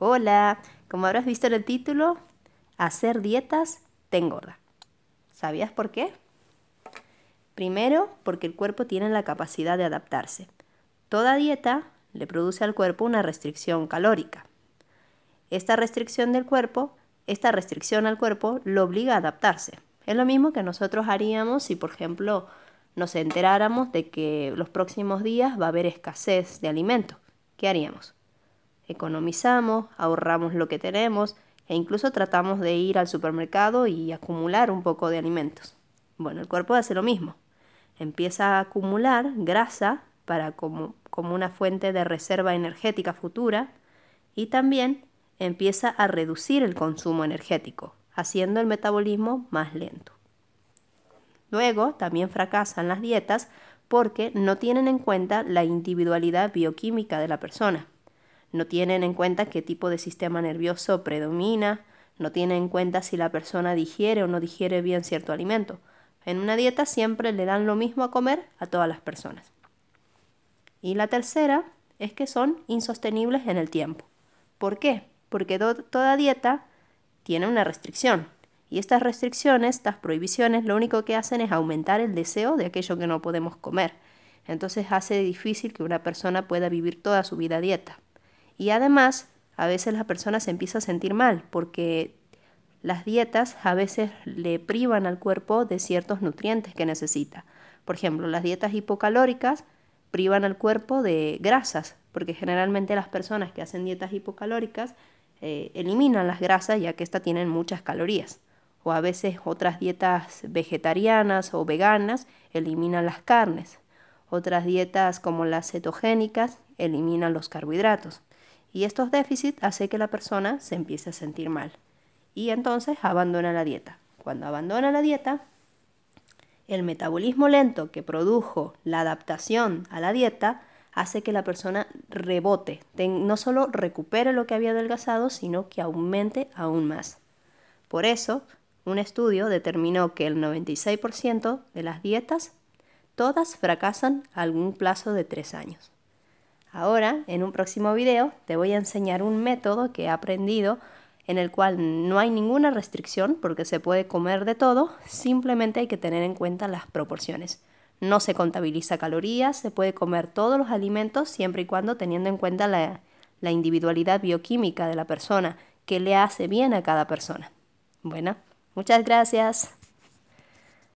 Hola, como habrás visto en el título, hacer dietas te engorda. ¿Sabías por qué? Primero, porque el cuerpo tiene la capacidad de adaptarse. Toda dieta le produce al cuerpo una restricción calórica. Esta restricción del cuerpo, esta restricción al cuerpo lo obliga a adaptarse. Es lo mismo que nosotros haríamos si, por ejemplo, nos enteráramos de que los próximos días va a haber escasez de alimento. ¿Qué haríamos? Economizamos, ahorramos lo que tenemos e incluso tratamos de ir al supermercado y acumular un poco de alimentos. Bueno, el cuerpo hace lo mismo. Empieza a acumular grasa para como una fuente de reserva energética futura y también empieza a reducir el consumo energético, haciendo el metabolismo más lento. Luego también fracasan las dietas porque no tienen en cuenta la individualidad bioquímica de la persona no tienen en cuenta qué tipo de sistema nervioso predomina, no tienen en cuenta si la persona digiere o no digiere bien cierto alimento. En una dieta siempre le dan lo mismo a comer a todas las personas. Y la tercera es que son insostenibles en el tiempo. ¿Por qué? Porque toda dieta tiene una restricción. Y estas restricciones, estas prohibiciones, lo único que hacen es aumentar el deseo de aquello que no podemos comer. Entonces hace difícil que una persona pueda vivir toda su vida dieta. Y además, a veces la persona se empieza a sentir mal porque las dietas a veces le privan al cuerpo de ciertos nutrientes que necesita. Por ejemplo, las dietas hipocalóricas privan al cuerpo de grasas, porque generalmente las personas que hacen dietas hipocalóricas eh, eliminan las grasas ya que estas tienen muchas calorías. O a veces otras dietas vegetarianas o veganas eliminan las carnes. Otras dietas como las cetogénicas eliminan los carbohidratos. Y estos déficits hacen que la persona se empiece a sentir mal y entonces abandona la dieta. Cuando abandona la dieta, el metabolismo lento que produjo la adaptación a la dieta hace que la persona rebote, no solo recupere lo que había adelgazado, sino que aumente aún más. Por eso, un estudio determinó que el 96% de las dietas, todas fracasan a algún plazo de tres años. Ahora, en un próximo video, te voy a enseñar un método que he aprendido en el cual no hay ninguna restricción porque se puede comer de todo, simplemente hay que tener en cuenta las proporciones. No se contabiliza calorías, se puede comer todos los alimentos siempre y cuando teniendo en cuenta la, individualidad bioquímica de la persona, que le hace bien a cada persona. Bueno, muchas gracias.